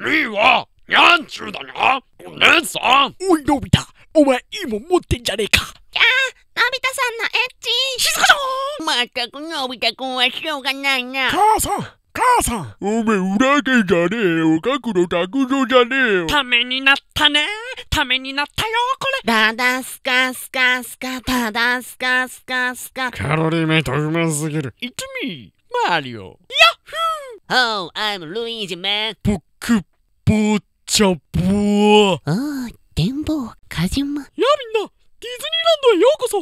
リーは、にゃんちゅーだなお姉さんおい、のび太お前、いいもん持ってんじゃねえかいゃあ、のび太さんのエッチ静かだまったくのび太くんはしょうがないな母さん母さんおめえ、裏切じゃねえよ角の拓造じゃねえよためになったねためになったよこれダダスカスカスカダダスカスカスカカロリーメイトうますぎる It's me! マリオヤッフー Oh, I'm Luigi man ブックぼーちゃぼああ、電ボかじま。やあみんな、ディズニーランドへようこそ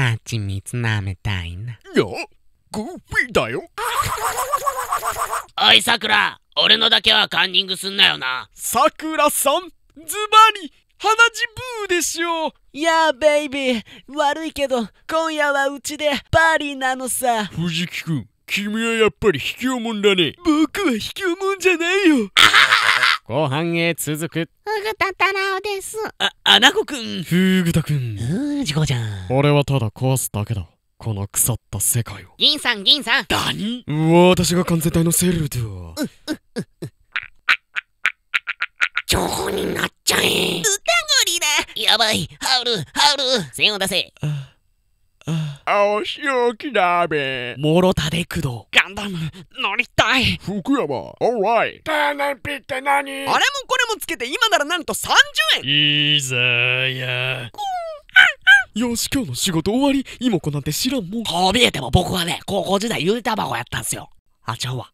ははちみつなめたいな。いや、グーピーだよ。おいさくら、俺のだけはカンニングすんなよな。さくらさん、ズバリ、鼻血ブーでしょいやあベイビー悪いけど今夜はうちでパーリーなのさ藤木君君はやっぱり卑怯者だね僕は卑怯者じゃないよあはは後半へ続く。ふぐたたらおです。あ、あなこくん。ふぐたくん。うん、じこちゃん。俺はただ壊すだけだ。この腐った世界を。銀さん、銀さん。何私が完全体のセルだ。情報になっちゃえ。歌ぐりだやばい、ハウル、ハウル。線を出せ。青塩木鍋。もろたでくど。ガンダム、乗りたい。福山、オーライ。ターナンピって何あれもこれもつけて今ならなんと30円。いざや。よし、今日の仕事終わり。妹子なんて知らんもん。こう見えても僕はね、高校時代ゆでこやったんすよ。あちゃうわ。